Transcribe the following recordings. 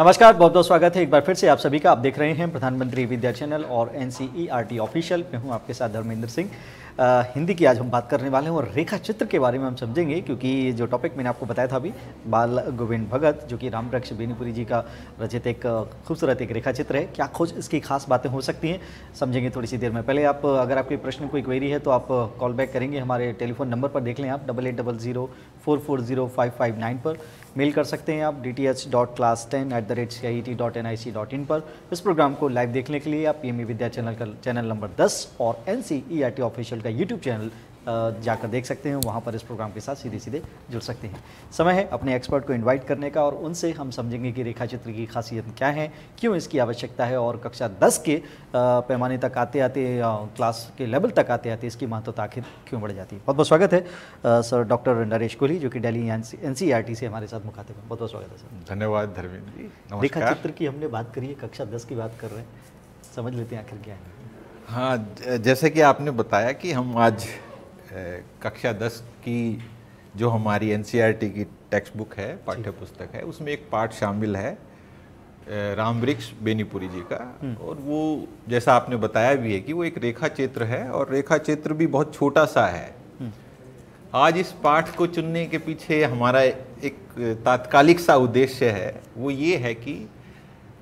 नमस्कार बहुत बहुत स्वागत है एक बार फिर से आप सभी का आप देख रहे हैं प्रधानमंत्री विद्या चैनल और एन सी ऑफिशियल मैं हूं आपके साथ धर्मेंद्र सिंह हिंदी की आज हम बात करने वाले हैं और रेखा चित्र के बारे में हम समझेंगे क्योंकि जो टॉपिक मैंने आपको बताया था अभी बाल गोविंद भगत जो कि रामवृक्ष बेनीपुरी जी का रचित एक खूबसूरत एक रेखा चित्र है क्या खोज इसकी खास बातें हो सकती हैं समझेंगे थोड़ी सी देर में पहले आप अगर आपके प्रश्न कोई क्वेरी है तो आप कॉल बैक करेंगे हमारे टेलीफोन नंबर पर देख लें आप double eight double zero four four zero five five nine पर मेल कर सकते हैं आप D T H dot class ten at the rate C I T dot N I C dot in पर इस प्रोग्राम को लाइव देखने के लिए आप पी एम विद्या चैनल का चैनल नंबर दस और N C E I T official का यूट्यूब चैनल जाकर देख सकते हैं वहाँ पर इस प्रोग्राम के साथ सीधे सीधे जुड़ सकते हैं समय है अपने एक्सपर्ट को इन्वाइट करने का और उनसे हम समझेंगे कि रेखा चित्र की खासियत क्या है क्यों इसकी आवश्यकता है और कक्षा दस के पैमाने तक आते आते क्लास के लेवल तक आते आते इसकी महत्वता आखिर क्यों बढ़ जाती है बहुत बहुत स्वागत है सर डॉक्टर नरेश कोहली जो कि डेली एन e से हमारे साथ मुखातिब हैं बहुत बहुत स्वागत है सर धन्यवाद धर्मेंद्र जी रेखा चित्र की हमने बात करी है कक्षा दस की बात कर रहे हैं समझ लेते हैं आखिर क्या है हाँ जैसे कि आपने बताया कि हम आज कक्षा दस की जो हमारी एन e की टेक्स्ट बुक है पाठ्य पुस्तक है उसमें एक पाठ शामिल है राम वृक्ष बेनीपुरी जी का हम्म। और वो जैसा आपने बताया भी है कि वो एक रेखा चित्र है और रेखा चित्र भी बहुत छोटा सा है हम्म। आज इस पाठ को चुनने के पीछे हमारा एक तात्कालिक सा उद्देश्य है वो ये है कि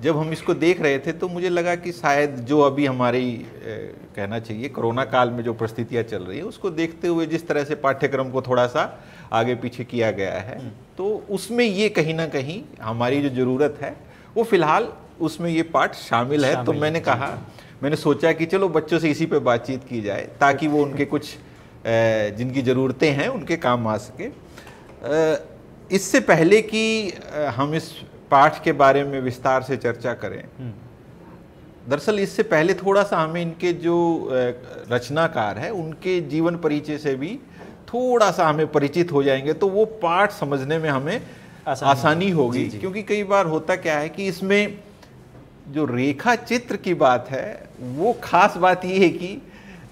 जब हम इसको देख रहे थे तो मुझे लगा कि शायद जो अभी हमारी कहना चाहिए कोरोना काल में जो परिस्थितियाँ चल रही है उसको देखते हुए जिस तरह से पाठ्यक्रम को थोड़ा सा आगे पीछे किया गया है हम्म। तो उसमें ये कहीं ना कहीं हमारी जो ज़रूरत है वो फिलहाल उसमें ये पाठ शामिल है तो शामिल तो मैंने कहा मैंने सोचा कि चलो बच्चों से इसी पर बातचीत की जाए ताकि वो उनके कुछ जिनकी ज़रूरतें हैं उनके काम आ सके इससे पहले कि हम इस पाठ के बारे में विस्तार से चर्चा करें हम्म। दरअसल इससे पहले थोड़ा सा हमें इनके जो रचनाकार है उनके जीवन परिचय से भी थोड़ा सा हमें परिचित हो जाएंगे तो वो पाठ समझने में हमें आसानी, आसानी होगी जी, जी। क्योंकि कई बार होता क्या है कि इसमें जो रेखा चित्र की बात है वो खास बात ये है कि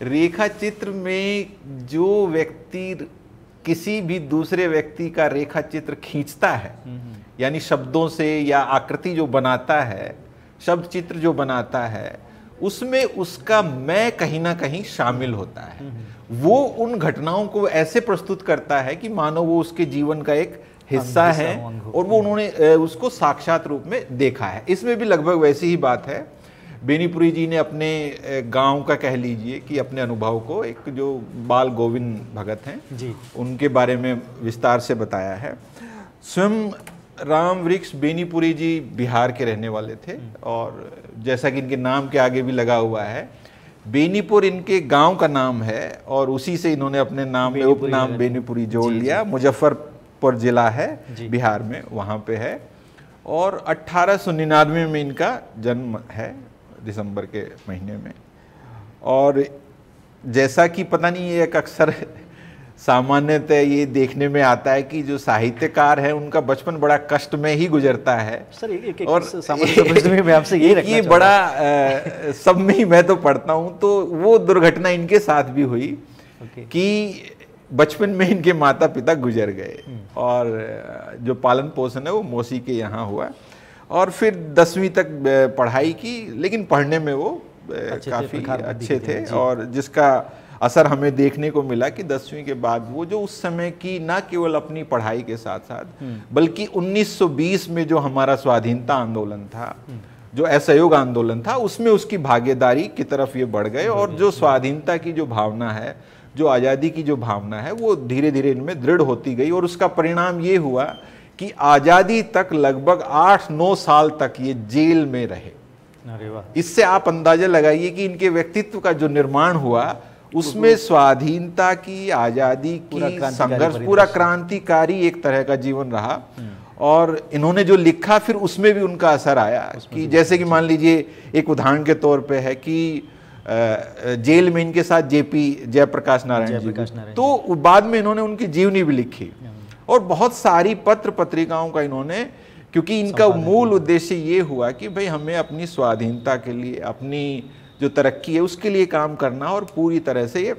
रेखा चित्र में जो व्यक्ति किसी भी दूसरे व्यक्ति का रेखा चित्र खींचता है हम्म, हम्म। यानी शब्दों से या आकृति जो बनाता है शब्द चित्र जो बनाता है उसमें उसका मैं कहीं ना कहीं शामिल होता है हम्म, हम्म। वो उन घटनाओं को ऐसे प्रस्तुत करता है कि मानो वो उसके जीवन का एक हिस्सा है और वो उन्होंने उसको साक्षात रूप में देखा है इसमें भी लगभग वैसी ही बात है बेनीपुरी जी ने अपने गांव का कह लीजिए कि अपने अनुभव को एक जो बाल गोविंद भगत हैं जी उनके बारे में विस्तार से बताया है स्वयं राम वृक्ष बेनीपुरी जी बिहार के रहने वाले थे हम्म। और जैसा कि इनके नाम के आगे भी लगा हुआ है बेनीपुर इनके गांव का नाम है और उसी से इन्होंने अपने नाम में उपनाम बेनीपुरी जोड़ लिया मुजफ्फरपुर जिला है बिहार में वहाँ पे है और अट्ठारह निन्यानवे में इनका जन्म है दिसंबर के महीने में और जैसा कि पता नहीं ये एक अक्सर सामान्यतः ये देखने में आता है कि जो साहित्यकार है उनका बचपन बड़ा कष्ट में ही गुजरता है सर एक, एक, और सामान्य में आपसे ये ये बड़ा आ, सब में ही मैं तो पढ़ता हूँ तो वो दुर्घटना इनके साथ भी हुई कि बचपन में इनके माता पिता गुजर गए हम्म। और जो पालन पोषण है वो मौसी के यहाँ हुआ और फिर दसवीं तक पढ़ाई की लेकिन पढ़ने में वो काफ़ी अच्छे थे और जिसका असर हमें देखने को मिला कि दसवीं के बाद वो जो उस समय की ना केवल अपनी पढ़ाई के साथ साथ हम्म। बल्कि 1920 में जो हमारा स्वाधीनता आंदोलन था हम्म। जो असहयोग आंदोलन था उसमें उसकी भागीदारी की तरफ ये बढ़ गए और जो स्वाधीनता की जो भावना है जो आज़ादी की जो भावना है वो धीरे धीरे इनमें दृढ़ होती गई और उसका परिणाम ये हुआ कि आज़ादी तक लगभग आठ नौ साल तक ये जेल में रहे इससे आप अंदाजा लगाइए कि इनके व्यक्तित्व का जो निर्माण हुआ उसमें स्वाधीनता की आज़ादी की संघर्ष पूरा क्रांतिकारी एक तरह का जीवन रहा हम्म। और इन्होंने जो लिखा फिर उसमें भी उनका असर आया कि जैसे कि मान लीजिए एक उदाहरण के तौर पे है कि जेल में इनके साथ जेपी जयप्रकाश नारायण जी तो बाद में इन्होंने उनकी जीवनी भी लिखी हम्म। और बहुत सारी पत्र पत्रिकाओं का इन्होंने क्योंकि इनका मूल उद्देश्य ये हुआ कि भाई हमें अपनी स्वाधीनता के लिए अपनी जो तरक्की है उसके लिए काम करना और पूरी तरह से ये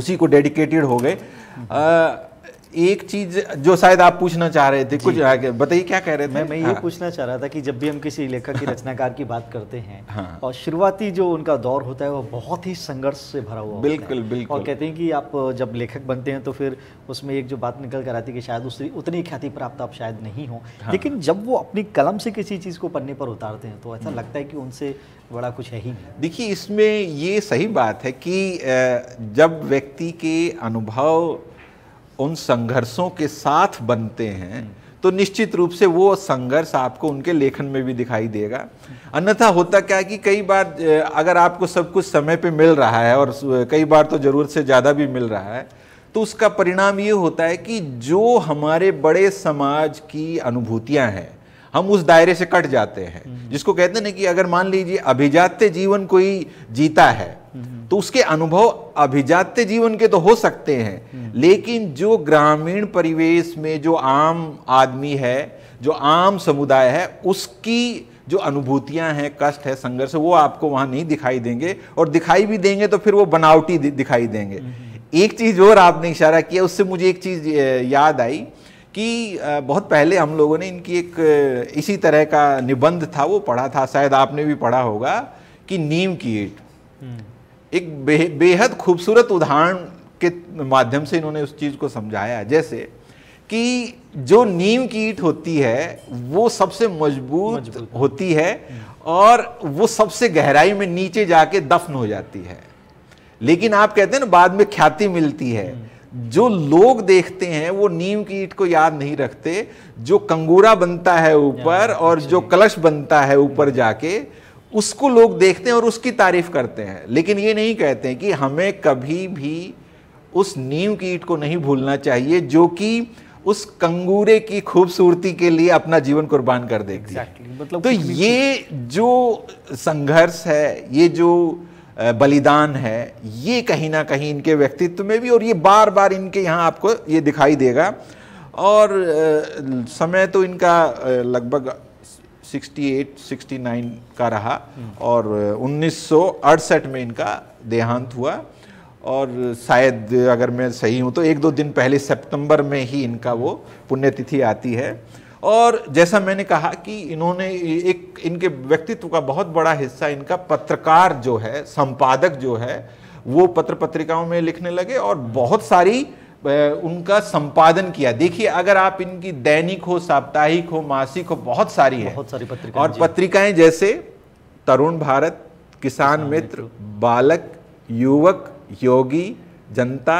उसी को डेडिकेटेड हो गए हम्म। एक चीज जो शायद आप पूछना चाह रहे थे कुछ बताइए क्या कह रहे थे मैं मैं हाँ। ये हाँ। पूछना चाह रहा था कि जब भी हम किसी लेखक की रचनाकार की बात करते हैं हाँ। और शुरुआती जो उनका दौर होता है वो बहुत ही संघर्ष से भरा हुआ बिल्कुल बिल्कुल और कहते हैं कि आप जब लेखक बनते हैं तो फिर उसमें एक जो बात निकल कर आती है कि शायद उसकी उतनी ख्याति प्राप्त आप शायद नहीं हो हाँ। लेकिन जब वो अपनी कलम से किसी चीज को पन्ने पर उतारते हैं तो ऐसा हम्म। लगता है कि उनसे बड़ा कुछ है ही नहीं देखिए इसमें ये सही बात है कि जब व्यक्ति के अनुभव उन संघर्षों के साथ बनते हैं तो निश्चित रूप से वो संघर्ष आपको उनके लेखन में भी दिखाई देगा अन्यथा होता क्या है कि कई बार अगर आपको सब कुछ समय पे मिल रहा है और कई बार तो ज़रूरत से ज़्यादा भी मिल रहा है तो उसका परिणाम ये होता है कि जो हमारे बड़े समाज की अनुभूतियाँ हैं हम उस दायरे से कट जाते हैं हम्म। जिसको कहते हैं ना कि अगर मान लीजिए अभिजात्य जीवन कोई जीता है हम्म। तो उसके अनुभव अभिजात्य जीवन के तो हो सकते हैं हम्म। लेकिन जो ग्रामीण परिवेश में जो आम आदमी है जो आम समुदाय है उसकी जो अनुभूतियां हैं कष्ट है संघर्ष वो आपको वहां नहीं दिखाई देंगे और दिखाई भी देंगे तो फिर वो बनावटी दिखाई देंगे एक चीज और आपने इशारा किया उससे मुझे एक चीज याद आई कि बहुत पहले हम लोगों ने इनकी एक इसी तरह का निबंध था वो पढ़ा था शायद आपने भी पढ़ा होगा कि नीम की ईट हम्म। एक बे, बेहद खूबसूरत उदाहरण के माध्यम से इन्होंने उस चीज़ को समझाया जैसे कि जो नीम की ईट होती है वो सबसे मजबूत होती है हम्म। और वो सबसे गहराई में नीचे जाके दफन हो जाती है लेकिन आप कहते हैं ना बाद में ख्याति मिलती है हम्म। जो लोग देखते हैं वो नीम की ईट को याद नहीं रखते जो कंगूरा बनता है ऊपर और जो अच्छा। कलश बनता है ऊपर हाँ। जाके उसको लोग देखते हैं और उसकी तारीफ करते हैं लेकिन ये नहीं कहते हैं कि हमें कभी भी उस नीम की ईट को नहीं भूलना चाहिए जो कि उस कंगूरे की खूबसूरती के लिए अपना जीवन कुर्बान कर देती है exactly, मतलब तो ये जो संघर्ष है ये जो बलिदान है ये कहीं ना कहीं इनके व्यक्तित्व में भी और ये बार बार इनके यहाँ आपको ये दिखाई देगा और समय तो इनका लगभग 68, 69 का रहा और उन्नीस में इनका देहांत हुआ और शायद अगर मैं सही हूँ तो एक दो दिन पहले सितंबर में ही इनका वो पुण्यतिथि आती है और जैसा मैंने कहा कि इन्होंने एक इनके व्यक्तित्व का बहुत बड़ा हिस्सा इनका पत्रकार जो है संपादक जो है वो पत्र पत्रिकाओं में लिखने लगे और बहुत सारी उनका संपादन किया देखिए अगर आप इनकी दैनिक हो साप्ताहिक हो मासिक हो बहुत सारी है बहुत सारी पत्रिकाएं और पत्रिकाएं जैसे तरुण भारत किसान मित्र बालक युवक योगी जनता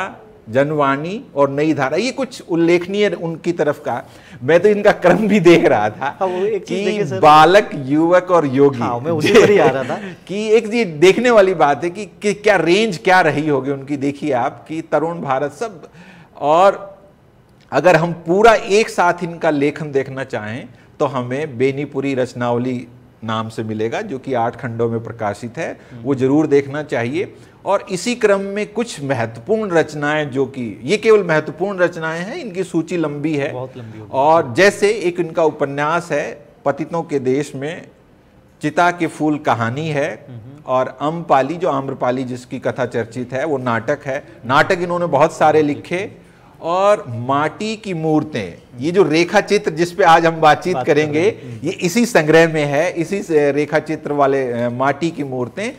जनवाणी और नई धारा ये कुछ उल्लेखनीय उनकी तरफ का मैं तो इनका क्रम भी देख रहा था हाँ, कि बालक युवक और योगी हाँ, मैं उसी पर ही आ रहा था कि एक ये देखने वाली बात है कि, कि क्या रेंज क्या रही होगी उनकी देखिए आप कि तरुण भारत सब और अगर हम पूरा एक साथ इनका लेखन देखना चाहें तो हमें बेनीपुरी रचनावली नाम से मिलेगा जो कि आठ खंडों में प्रकाशित है वो जरूर देखना चाहिए और इसी क्रम में कुछ महत्वपूर्ण रचनाएं जो कि ये केवल महत्वपूर्ण रचनाएं हैं इनकी सूची लंबी है बहुत लंबी और जैसे एक इनका उपन्यास है पतितों के देश में चिता के फूल कहानी है और पाली जो आम्रपाली जिसकी कथा चर्चित है वो नाटक है नाटक इन्होंने बहुत सारे लिखे और माटी की मूर्तें ये जो रेखा चित्र जिसपे आज हम बातचीत बात करेंगे ये इसी संग्रह में है इसी रेखा चित्र वाले माटी की मूर्तें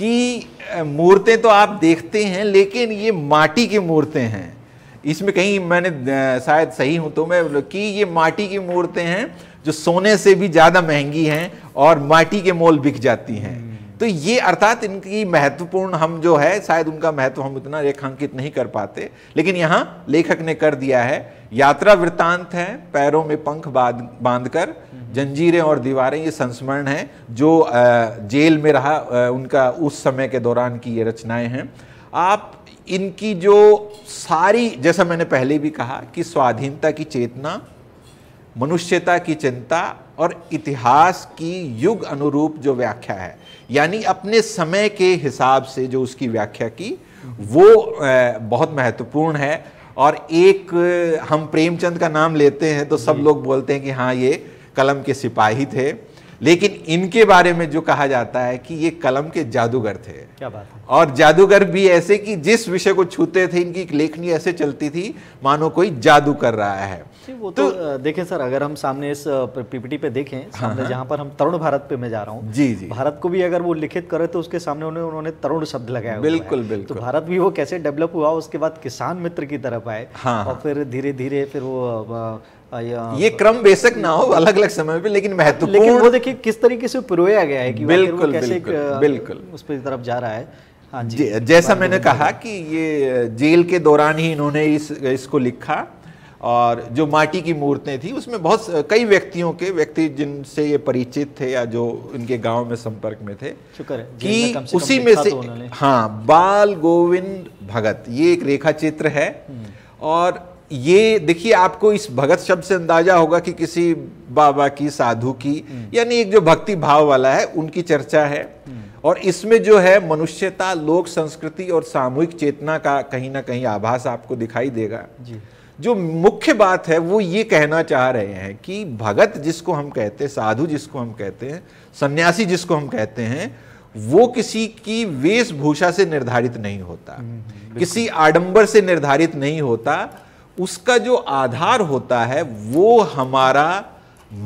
कि मूर्तें तो आप देखते हैं लेकिन ये माटी की मूर्तें हैं इसमें कहीं मैंने शायद सही हूं तो मैं कि ये माटी की मूर्तें हैं जो सोने से भी ज़्यादा महंगी हैं और माटी के मोल बिक जाती हैं हम्म। तो ये अर्थात इनकी महत्वपूर्ण हम जो है शायद उनका महत्व हम इतना रेखांकित नहीं कर पाते लेकिन यहाँ लेखक ने कर दिया है यात्रा वृत्तांत है पैरों में पंख बांधकर जंजीरें और दीवारें ये संस्मरण है जो जेल में रहा उनका उस समय के दौरान की ये रचनाएं हैं आप इनकी जो सारी जैसा मैंने पहले भी कहा कि स्वाधीनता की चेतना मनुष्यता की चिंता और इतिहास की युग अनुरूप जो व्याख्या है यानी अपने समय के हिसाब से जो उसकी व्याख्या की वो बहुत महत्वपूर्ण है और एक हम प्रेमचंद का नाम लेते हैं तो सब लोग बोलते हैं कि हाँ ये कलम के सिपाही थे लेकिन इनके बारे में जो कहा जाता है कि ये कलम के जादूगर थे क्या बात है? और जादूगर भी ऐसे कि जिस विषय को छूते थे इनकी लेखनी ऐसे चलती थी मानो कोई जादू कर रहा है वो तो, तो देखें सर अगर हम सामने इस पीपीटी पे देखें हाँ, सामने हाँ, जहाँ पर हम तरुण भारत पे मैं जा रहा हूँ जी जी भारत को भी अगर वो लिखित करे तो उसके सामने उन्होंने उन्होंने तरुण शब्द लगाया बिल्कुल बिल्कुल तो भारत भी वो कैसे डेवलप हुआ उसके बाद किसान मित्र की तरफ आए हाँ, हाँ। और फिर धीरे धीरे फिर वो ये क्रम बेशक ना हो अलग अलग समय पे लेकिन महत्वपूर्ण वो देखिए किस तरीके से पुरोया गया है कि बिल्कुल कैसे बिल्कुल, बिल्कुल उस पर तरफ जा रहा है हाँ जी जैसा मैंने कहा कि ये जेल के दौरान ही इन्होंने इस इसको लिखा और जो माटी की मूर्तें थी उसमें बहुत कई व्यक्तियों के व्यक्ति जिनसे ये परिचित थे या जो इनके गांव में संपर्क में थे कि कम से उसी कम में से तो हाँ बाल गोविंद भगत ये एक रेखा चित्र है हम्म। और ये देखिए आपको इस भगत शब्द से अंदाजा होगा कि किसी बाबा की साधु की हम्म। यानी एक जो भक्ति भाव वाला है उनकी चर्चा है हम्म। और इसमें जो है मनुष्यता लोक संस्कृति और सामूहिक चेतना का कहीं ना कहीं आभास आपको दिखाई देगा जी। जो मुख्य बात है वो ये कहना चाह रहे हैं कि भगत जिसको हम कहते हैं साधु जिसको हम कहते हैं सन्यासी जिसको हम कहते हैं वो किसी की वेशभूषा से निर्धारित नहीं होता हम्म, किसी आडंबर से निर्धारित नहीं होता उसका जो आधार होता है वो हमारा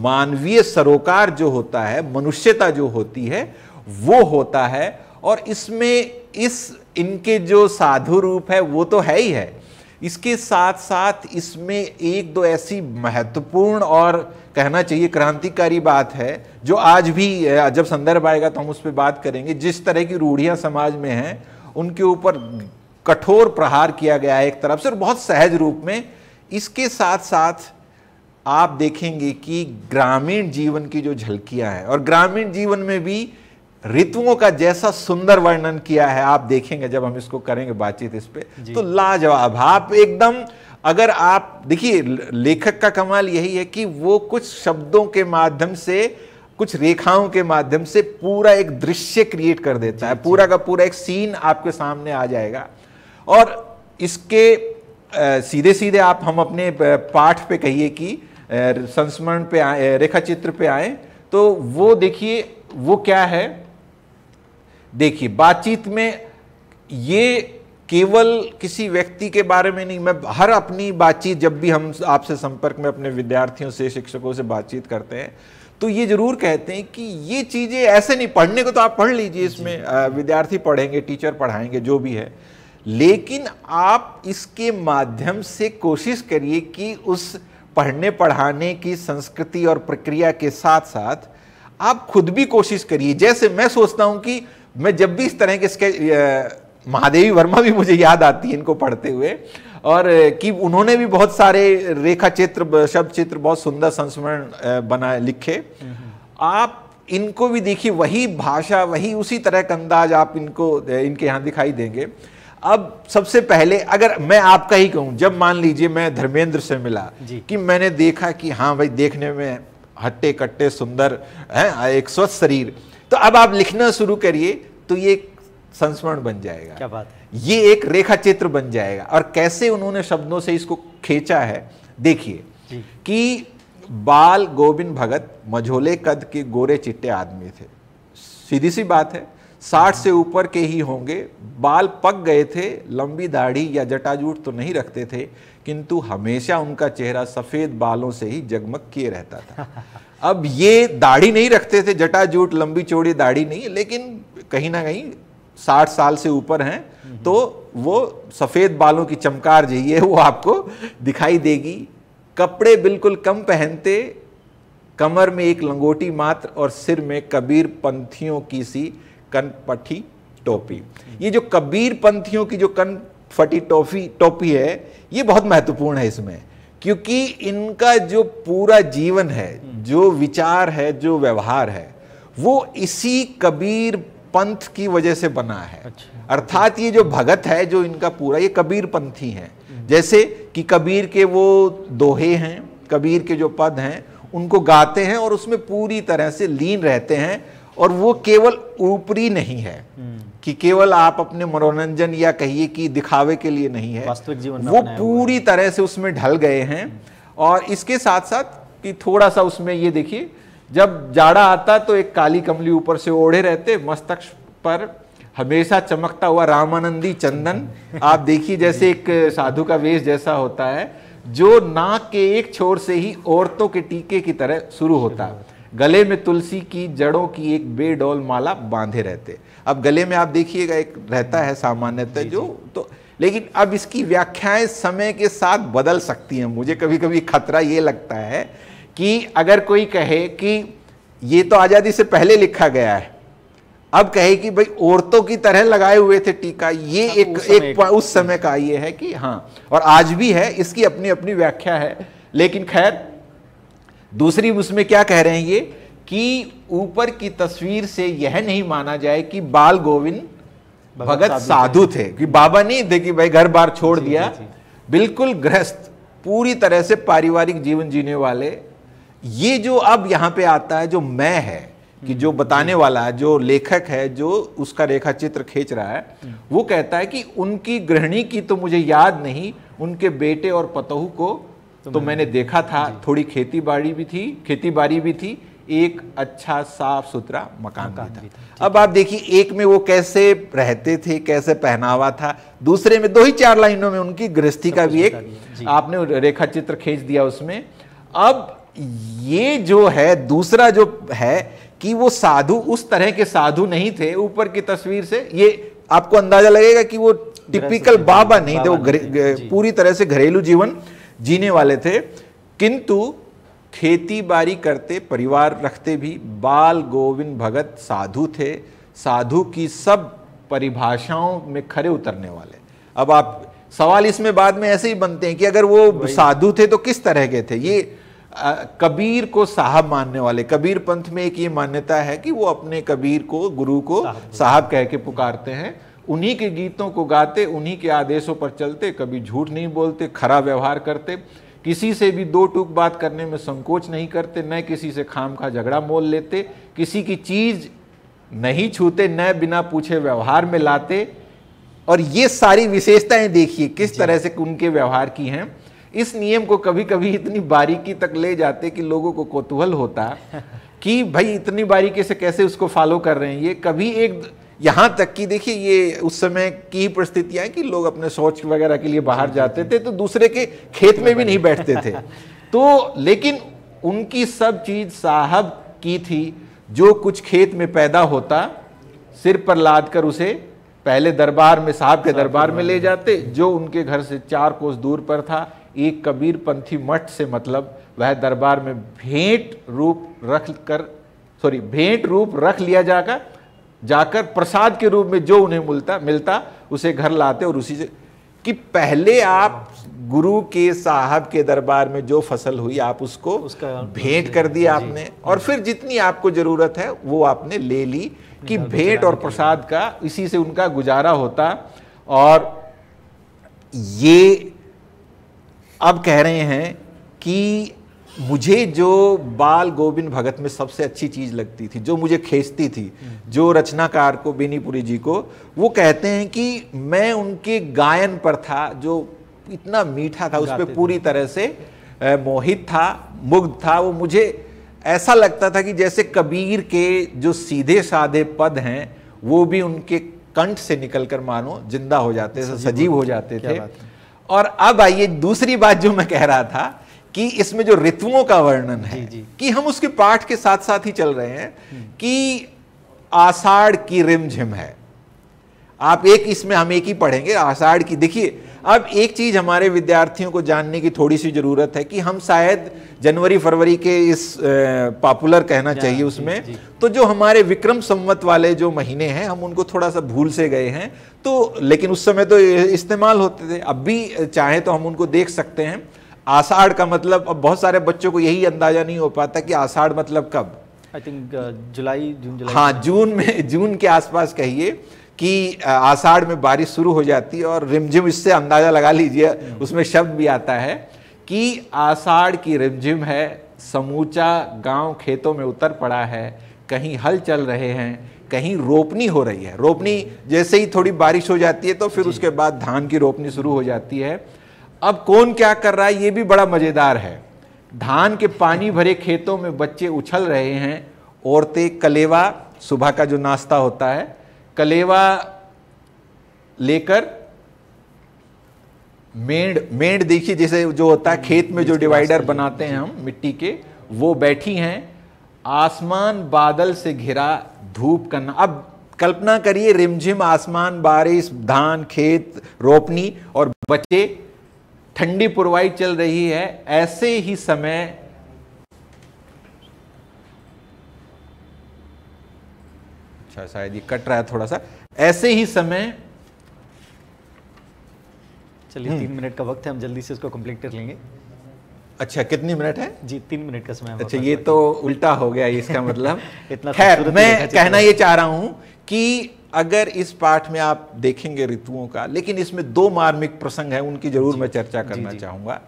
मानवीय सरोकार जो होता है मनुष्यता जो होती है वो होता है और इसमें इस इनके जो साधु रूप है वो तो है ही है इसके साथ साथ इसमें एक दो ऐसी महत्वपूर्ण और कहना चाहिए क्रांतिकारी बात है जो आज भी जब संदर्भ आएगा तो हम उस पर बात करेंगे जिस तरह की रूढ़ियाँ समाज में हैं उनके ऊपर कठोर प्रहार किया गया है एक तरफ से और बहुत सहज रूप में इसके साथ साथ आप देखेंगे कि ग्रामीण जीवन की जो झलकियां हैं और ग्रामीण जीवन में भी ऋतुओं का जैसा सुंदर वर्णन किया है आप देखेंगे जब हम इसको करेंगे बातचीत इस पर तो लाजवाब आप एकदम अगर आप देखिए लेखक का कमाल यही है कि वो कुछ शब्दों के माध्यम से कुछ रेखाओं के माध्यम से पूरा एक दृश्य क्रिएट कर देता है पूरा का पूरा एक सीन आपके सामने आ जाएगा और इसके सीधे सीधे आप हम अपने पाठ पे कहिए कि संस्मरण पे आए रेखा चित्र पे आए तो वो देखिए वो क्या है देखिए बातचीत में ये केवल किसी व्यक्ति के बारे में नहीं मैं हर अपनी बातचीत जब भी हम आपसे संपर्क में अपने विद्यार्थियों से शिक्षकों से बातचीत करते हैं तो ये जरूर कहते हैं कि ये चीज़ें ऐसे नहीं पढ़ने को तो आप पढ़ लीजिए इसमें विद्यार्थी पढ़ेंगे टीचर पढ़ाएंगे जो भी है लेकिन आप इसके माध्यम से कोशिश करिए कि उस पढ़ने पढ़ाने की संस्कृति और प्रक्रिया के साथ साथ आप खुद भी कोशिश करिए जैसे मैं सोचता हूं कि मैं जब भी इस तरह के स्केच महादेवी वर्मा भी मुझे याद आती है इनको पढ़ते हुए और कि उन्होंने भी बहुत सारे रेखा चित्र शब्द चित्र बहुत सुंदर संस्मरण बनाए लिखे आप इनको भी देखिए वही भाषा वही उसी तरह का अंदाज आप इनको इनके यहाँ दिखाई देंगे अब सबसे पहले अगर मैं आपका ही कहूं जब मान लीजिए मैं धर्मेंद्र से मिला कि मैंने देखा कि हाँ भाई देखने में हट्टे कट्टे सुंदर है एक स्वस्थ शरीर तो अब आप लिखना शुरू करिए तो ये संस्मरण बन जाएगा क्या बात है ये एक रेखा चित्र बन जाएगा और कैसे उन्होंने शब्दों से इसको खींचा है देखिए कि बाल गोविंद भगत मझोले कद के गोरे चिट्टे आदमी थे सीधी सी बात है साठ से ऊपर के ही होंगे बाल पक गए थे लंबी दाढ़ी या जटाजूट तो नहीं रखते थे किंतु हमेशा उनका चेहरा सफ़ेद बालों से ही जगमग किए रहता था अब ये दाढ़ी नहीं रखते थे जटाजूट लंबी चौड़ी दाढ़ी नहीं लेकिन कहीं ना कहीं साठ साल से ऊपर हैं हम्म। तो वो सफ़ेद बालों की चमकार जो है वो आपको दिखाई देगी कपड़े बिल्कुल कम पहनते कमर में एक लंगोटी मात्र और सिर में कबीर पंथियों की सी कन पटी टोपी ये जो कबीर पंथियों की जो कन फटी टोपी टोपी है ये बहुत महत्वपूर्ण है इसमें क्योंकि इनका जो पूरा जीवन है जो विचार है जो व्यवहार है वो इसी कबीर पंथ की वजह से बना है अच्छा। अर्थात ये जो भगत है जो इनका पूरा ये कबीर पंथी है जैसे कि कबीर के वो दोहे हैं कबीर के जो पद हैं उनको गाते हैं और उसमें पूरी तरह से लीन रहते हैं और वो केवल ऊपरी नहीं है हम्म। कि केवल आप अपने मनोरंजन या कहिए कि दिखावे के लिए नहीं है वास्तविक जीवन वो पूरी तरह से उसमें ढल गए हैं और इसके साथ साथ कि थोड़ा सा उसमें ये देखिए जब जाड़ा आता तो एक काली कमली ऊपर से ओढ़े रहते मस्तक पर हमेशा चमकता हुआ रामानंदी चंदन आप देखिए जैसे एक साधु का वेश जैसा होता है जो नाक के एक छोर से ही औरतों के टीके की तरह शुरू होता है गले में तुलसी की जड़ों की एक बेडोल माला बांधे रहते अब गले में आप देखिएगा एक रहता है सामान्यतः जो तो लेकिन अब इसकी व्याख्याएं समय के साथ बदल सकती हैं मुझे कभी कभी खतरा ये लगता है कि अगर कोई कहे कि ये तो आज़ादी से पहले लिखा गया है अब कहे कि भाई औरतों की तरह लगाए हुए थे टीका ये हाँ, तो एक उस समय, एक उस समय का ये है कि हाँ और आज भी है इसकी अपनी अपनी व्याख्या है लेकिन खैर दूसरी उसमें क्या कह रहे हैं ये कि ऊपर की तस्वीर से यह नहीं माना जाए कि बाल गोविंद भगत, साधु थे कि बाबा नहीं थे कि भाई घर बार छोड़ जी, दिया जी, जी। बिल्कुल ग्रस्त पूरी तरह से पारिवारिक जीवन जीने वाले ये जो अब यहाँ पे आता है जो मैं है कि जो हम्म, बताने हम्म। वाला जो लेखक है जो उसका रेखा चित्र खींच रहा है हम्म। वो कहता है कि उनकी गृहिणी की तो मुझे याद नहीं उनके बेटे और पतोहू को तो, तो मैंने देखा था थोड़ी खेती बाड़ी भी थी खेती बाड़ी भी थी एक अच्छा साफ सुथरा मकान का था, था। अब आप देखिए एक में वो कैसे रहते थे कैसे पहनावा था दूसरे में दो ही चार लाइनों में उनकी गृहस्थी का भी एक आपने रेखा चित्र खींच दिया उसमें अब ये जो है दूसरा जो है कि वो साधु उस तरह के साधु नहीं थे ऊपर की तस्वीर से ये आपको अंदाजा लगेगा कि वो टिपिकल बाबा नहीं थे वो पूरी तरह से घरेलू जीवन जीने वाले थे किंतु खेती बाड़ी करते परिवार रखते भी बाल गोविंद भगत साधु थे साधु की सब परिभाषाओं में खरे उतरने वाले अब आप सवाल इसमें बाद में ऐसे ही बनते हैं कि अगर वो साधु थे तो किस तरह के थे ये आ, कबीर को साहब मानने वाले कबीर पंथ में एक ये मान्यता है कि वो अपने कबीर को गुरु को साहब कह के पुकारते हैं उन्हीं के गीतों को गाते उन्हीं के आदेशों पर चलते कभी झूठ नहीं बोलते खरा व्यवहार करते किसी से भी दो टूक बात करने में संकोच नहीं करते न किसी से खाम खा झगड़ा मोल लेते किसी की चीज़ नहीं छूते न बिना पूछे व्यवहार में लाते और ये सारी विशेषताएं देखिए किस तरह से उनके व्यवहार की हैं इस नियम को कभी कभी इतनी बारीकी तक ले जाते कि लोगों को कौतूहल होता कि भाई इतनी बारीकी से कैसे उसको फॉलो कर रहे हैं ये कभी एक यहाँ तक कि देखिए ये उस समय की परिस्थितियाँ कि लोग अपने शौच वगैरह के लिए बाहर जाते थे तो दूसरे के खेत में भी नहीं बैठते थे तो लेकिन उनकी सब चीज़ साहब की थी जो कुछ खेत में पैदा होता सिर पर लाद कर उसे पहले दरबार में साहब के दरबार में ले जाते जो उनके घर से चार कोस दूर पर था एक कबीर पंथी मठ से मतलब वह दरबार में भेंट रूप रख कर सॉरी भेंट रूप रख लिया जाकर जाकर प्रसाद के रूप में जो उन्हें मिलता मिलता उसे घर लाते और उसी से कि पहले आप गुरु के साहब के दरबार में जो फसल हुई आप उसको उसका भेंट कर दी आपने और फिर जितनी आपको ज़रूरत है वो आपने ले ली कि भेंट और प्रसाद का इसी से उनका गुजारा होता और ये अब कह रहे हैं कि मुझे जो बाल गोविंद भगत में सबसे अच्छी चीज़ लगती थी जो मुझे खेचती थी जो रचनाकार को बेनीपुरी जी को वो कहते हैं कि मैं उनके गायन पर था जो इतना मीठा था उस पर पूरी तरह से मोहित था मुग्ध था वो मुझे ऐसा लगता था कि जैसे कबीर के जो सीधे साधे पद हैं वो भी उनके कंठ से निकलकर मानो जिंदा हो जाते सजीव हो जाते थे और अब आइए दूसरी बात जो मैं कह रहा था कि इसमें जो ऋतुओं का वर्णन है जी, जी. कि हम उसके पाठ के साथ साथ ही चल रहे हैं हम्म। कि आषाढ़ की रिमझिम है आप एक इसमें हम एक ही पढ़ेंगे आषाढ़ की देखिए अब एक चीज हमारे विद्यार्थियों को जानने की थोड़ी सी जरूरत है कि हम शायद जनवरी फरवरी के इस पॉपुलर कहना चाहिए उसमें जी, जी। तो जो हमारे विक्रम संवत वाले जो महीने हैं हम उनको थोड़ा सा भूल से गए हैं तो लेकिन उस समय तो इस्तेमाल होते थे अब भी चाहे तो हम उनको देख सकते हैं आषाढ़ का मतलब अब बहुत सारे बच्चों को यही अंदाजा नहीं हो पाता कि आषाढ़ मतलब कब आई थिंक uh, जुलाई जून जुलाई हाँ जून में जून के आसपास कहिए कि आषाढ़ में बारिश शुरू हो जाती है और रिमझिम इससे अंदाज़ा लगा लीजिए उसमें शब्द भी आता है कि आषाढ़ की रिमझिम है समूचा गांव खेतों में उतर पड़ा है कहीं हल चल रहे हैं कहीं रोपनी हो रही है रोपनी जैसे ही थोड़ी बारिश हो जाती है तो फिर उसके बाद धान की रोपनी शुरू हो जाती है अब कौन क्या कर रहा है ये भी बड़ा मज़ेदार है धान के पानी भरे खेतों में बच्चे उछल रहे हैं औरतें कलेवा सुबह का जो नाश्ता होता है कलेवा लेकर मेंढ मेंढ देखिए जैसे जो होता है खेत में जो डिवाइडर बनाते हैं हम मिट्टी के वो बैठी हैं आसमान बादल से घिरा धूप करना अब कल्पना करिए रिमझिम आसमान बारिश धान खेत रोपनी और बच्चे ठंडी पुरवाई चल रही है ऐसे ही समय अच्छा शायद ये कट रहा है थोड़ा सा ऐसे ही समय चलिए हम्म। तीन मिनट का वक्त है हम जल्दी से इसको कंप्लीट कर लेंगे अच्छा कितनी मिनट है जी तीन मिनट का समय अच्छा ये तो उल्टा हो गया इसका मतलब इतना मैं कहना ये चाह रहा हूं कि अगर इस पाठ में आप देखेंगे ऋतुओं का लेकिन इसमें दो मार्मिक प्रसंग है उनकी जरूर मैं चर्चा करना चाहूँगा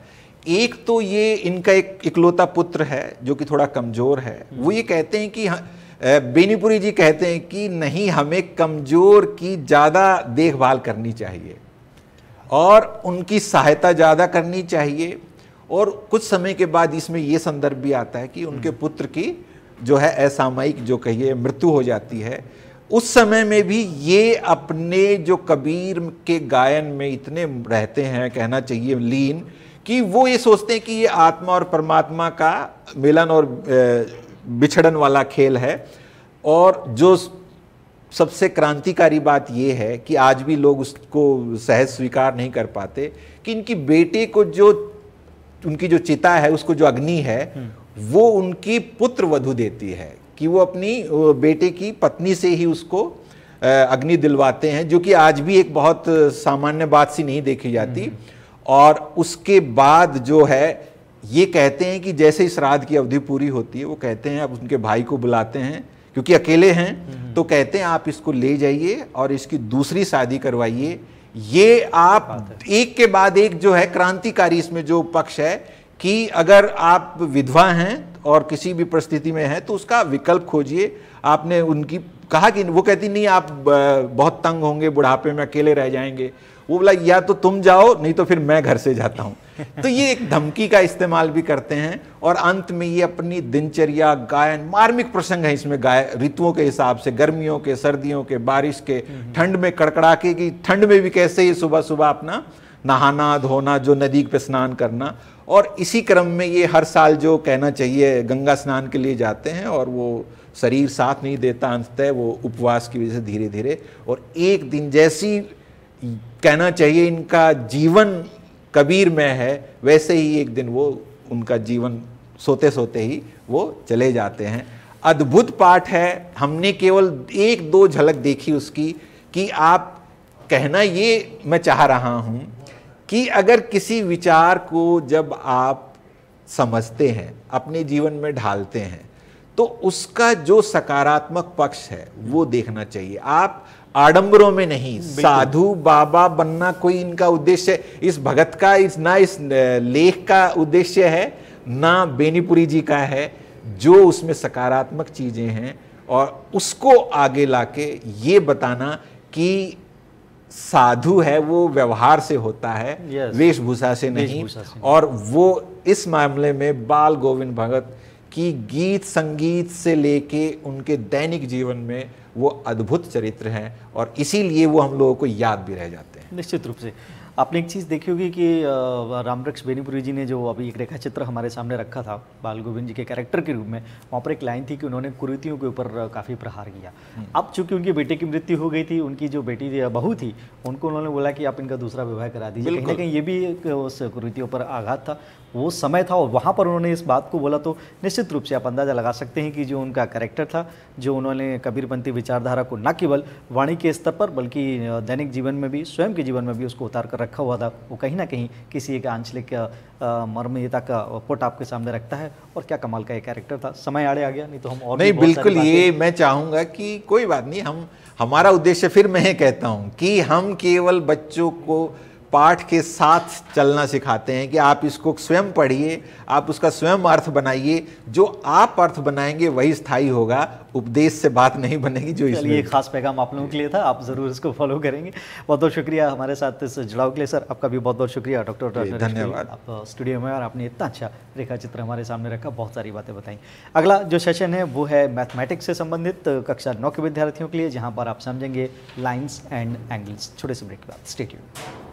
एक तो ये इनका एक इकलौता पुत्र है जो कि थोड़ा कमज़ोर है हम्म। वो ये कहते हैं कि हाँ, बेनीपुरी जी कहते हैं कि नहीं हमें कमज़ोर की ज़्यादा देखभाल करनी चाहिए और उनकी सहायता ज़्यादा करनी चाहिए और कुछ समय के बाद इसमें यह संदर्भ भी आता है कि उनके हम्म। पुत्र की जो है असामयिक जो कहिए मृत्यु हो जाती है उस समय में भी ये अपने जो कबीर के गायन में इतने रहते हैं कहना चाहिए लीन कि वो ये सोचते हैं कि ये आत्मा और परमात्मा का मिलन और बिछड़न वाला खेल है और जो सबसे क्रांतिकारी बात यह है कि आज भी लोग उसको सहज स्वीकार नहीं कर पाते कि इनकी बेटे को जो उनकी जो चिता है उसको जो अग्नि है वो उनकी पुत्र वधु देती है कि वो अपनी बेटे की पत्नी से ही उसको अग्नि दिलवाते हैं जो कि आज भी एक बहुत सामान्य बात सी नहीं देखी जाती हम्म। और उसके बाद जो है ये कहते हैं कि जैसे ही श्राद्ध की अवधि पूरी होती है वो कहते हैं अब उनके भाई को बुलाते हैं क्योंकि अकेले हैं हम्म। तो कहते हैं आप इसको ले जाइए और इसकी दूसरी शादी करवाइए ये आप एक के बाद एक जो है क्रांतिकारी इसमें जो पक्ष है कि अगर आप विधवा हैं और किसी भी परिस्थिति में हैं तो उसका विकल्प खोजिए आपने उनकी कहा कि वो कहती नहीं आप बहुत तंग होंगे बुढ़ापे में अकेले रह जाएंगे वो बोला या तो तुम जाओ नहीं तो फिर मैं घर से जाता हूँ तो ये एक धमकी का इस्तेमाल भी करते हैं और अंत में ये अपनी दिनचर्या गायन मार्मिक प्रसंग है इसमें गाय ऋतुओं के हिसाब से गर्मियों के सर्दियों के बारिश के हम्म, हम्म। ठंड में कड़कड़ाके की ठंड में भी कैसे ये सुबह सुबह अपना नहाना धोना जो नदी पे स्नान करना और इसी क्रम में ये हर साल जो कहना चाहिए गंगा स्नान के लिए जाते हैं और वो शरीर साथ नहीं देता अंततः वो उपवास की वजह से धीरे धीरे और एक दिन जैसी कहना चाहिए इनका जीवन कबीर में है वैसे ही एक दिन वो उनका जीवन सोते सोते ही वो चले जाते हैं अद्भुत पाठ है हमने केवल एक दो झलक देखी उसकी कि आप कहना ये मैं चाह रहा हूँ कि अगर किसी विचार को जब आप समझते हैं अपने जीवन में ढालते हैं तो उसका जो सकारात्मक पक्ष है वो देखना चाहिए आप आडंबरों में नहीं साधु बाबा बनना कोई इनका उद्देश्य इस भगत का इस ना इस लेख का उद्देश्य है ना बेनीपुरी जी का है जो उसमें सकारात्मक चीज़ें हैं और उसको आगे लाके ये बताना कि साधु है वो व्यवहार से होता है yes. वेशभूषा से नहीं से। और वो इस मामले में बाल गोविंद भगत की गीत संगीत से लेके उनके दैनिक जीवन में वो अद्भुत चरित्र हैं और इसीलिए वो हम लोगों को याद भी रह जाते हैं निश्चित रूप से आपने एक चीज़ देखी होगी कि रामवृक्ष बेनीपुरी जी ने जो अभी एक रेखा चित्र हमारे सामने रखा था बाल गोविंद जी के कैरेक्टर के रूप में वहाँ पर एक लाइन थी कि उन्होंने कुरीतियों के ऊपर काफ़ी प्रहार किया हम्म। अब चूंकि उनके बेटे की मृत्यु हो गई थी उनकी जो बेटी बहू थी उनको उन्होंने बोला कि आप इनका दूसरा विवाह करा दीजिए कहीं ना कहीं ये भी उस कुरीतियों पर आघात था वो समय था और वहाँ पर उन्होंने इस बात को बोला तो निश्चित रूप से आप अंदाज़ा लगा सकते हैं कि जो उनका करेक्टर था जो उन्होंने कबीरपंथी विचारधारा को न केवल वाणी के स्तर पर बल्कि दैनिक जीवन में भी स्वयं के जीवन में भी उसको उतार कर रखा हुआ था वो कहीं ना कहीं किसी एक आंचलिक मर्मयता का पुट आपके सामने रखता है और क्या कमाल का एक कैरेक्टर था समय आड़े आ गया नहीं तो हम और नहीं बिल्कुल ये मैं चाहूँगा कि कोई बात नहीं हम हमारा उद्देश्य फिर मैं कहता हूँ कि हम केवल बच्चों को पाठ के साथ चलना सिखाते हैं कि आप इसको स्वयं पढ़िए आप उसका स्वयं अर्थ बनाइए जो आप अर्थ बनाएंगे वही स्थायी होगा उपदेश से बात नहीं बनेगी जो इसलिए खास पैगाम आप लोगों के लिए था आप ज़रूर इसको फॉलो करेंगे बहुत बहुत शुक्रिया हमारे साथ इस जुड़ाव के लिए सर आपका भी बहुत बहुत शुक्रिया डॉक्टर धन्यवाद आप स्टूडियो में और आपने इतना अच्छा रेखा चित्र हमारे सामने रखा बहुत सारी बातें बताई अगला जो सेशन है वो है मैथमेटिक्स से संबंधित कक्षा नौ के विद्यार्थियों के लिए जहाँ पर आप समझेंगे लाइन्स एंड एंगल्स छोटे से ब्रेक के बाद स्टेट्यू